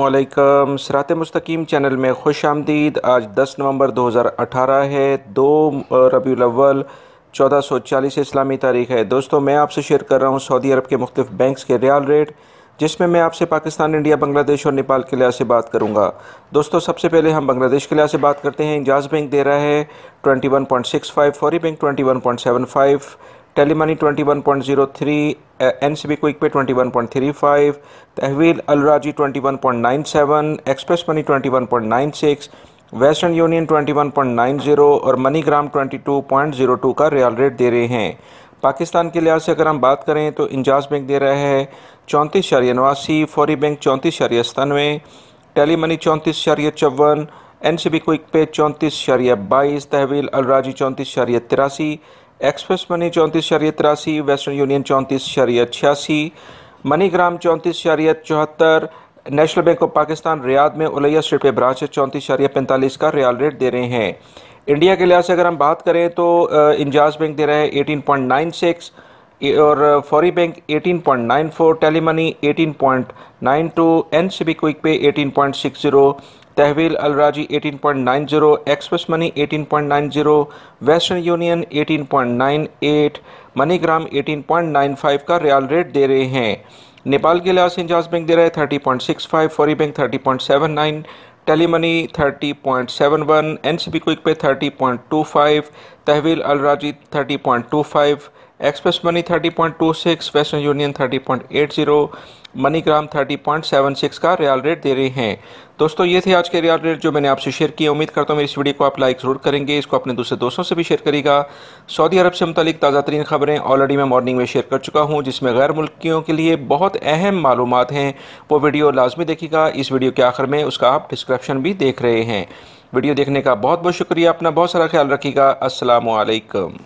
अल्लाम सरात मुस्तकीम चैनल में खुश आमदीद आज 10 नवंबर 2018 है दो रबी अव्वल 1440 इस्लामी तारीख है दोस्तों मैं आपसे शेयर कर रहा हूँ सऊदी अरब के मुख्तफ बैंक्स के रियाल रेट जिसमें मैं आपसे पाकिस्तान इंडिया बांग्लादेश और नेपाल के लिहाज से बात करूँगा दोस्तों सबसे पहले हम बांग्लादेश के लिहाज से बात करते हैं इंजाज बैंक दे रहा है twenty one point six five फौरी bank twenty one point seven five Tele Money twenty one point zero three N C B Quick Pay twenty one point three five तहवील अलराजी twenty one point nine seven Express Money twenty one point nine six Western Union twenty one point nine zero और MoneyGram twenty two point zero two का riyal rate दे रहे हैं पाकिस्तान के लिहाज से अगर हम बात करें तो इंजाज बैंक दे रहा है चौंतीस शरिया नवासी फौरी बैंक चौंतीस शरिया सतानवे टेली मनी चौंतीस शरिया चौवन एन सी बी क्विक पे चौंतीस शरिया बाईस तहवील अलराजी चौंतीस शरिया तिरासी एक्सप्रेस मनी चौंतीस शरीय तिरासी वेस्टर्न यूनियन चौंतीस शरीय छियासी मनीग्राम चौंतीस शरीय चौहत्तर National Bank of Pakistan Riyadh में उलैया स्ट्रीट पे ब्रांच चौंतीस शरीय पैंतालीस का रियाल रेट दे रहे हैं इंडिया के लिहाज से अगर हम बात करें तो इंजाज बैंक दे रहे हैं एटीन पॉइंट नाइन सिक्स और फॉरी bank eighteen point nine four Tele Money eighteen point nine two N C B Quick Pay eighteen point six zero तहवील अलराजी eighteen point nine zero Express Money eighteen point nine zero Western Union eighteen point nine eight MoneyGram eighteen point nine five का riyal rate दे रहे हैं नेपाल के लिहाज इंजाज bank दे रहे हैं थर्टी पॉइंट सिक्स फाइव फॉरी bank thirty point seven nine Tele Money thirty point seven one N C B Quick Pay thirty point two five तहवील अलराजी thirty point two five Express Money 30.26 Western Union 30.80 MoneyGram 30.76 का riyal rate दे रहे हैं दोस्तों ये थे आज के रियाल रेट जो मैंने आपसे शेयर किए उम्मीद करता हूँ मेरी इस वीडियो को आप लाइक ज़रूर करेंगे इसको अपने दूसरे दोस्तों से भी शेयर करेगा सऊदी अरब से मुतलिक ताज़ा तरीन खबरें ऑलरेडी मैं मॉर्निंग में शेयर कर चुका हूँ जिसमें गैर मुल्कियों के लिए बहुत अहम मालूम हैं वो वीडियो लाजमी देखेगा इस वीडियो के आखिर में उसका आप डिस्क्रिप्शन भी देख रहे हैं वीडियो देखने का बहुत बहुत शुक्रिया अपना बहुत सारा ख्याल रखिएगा असलकम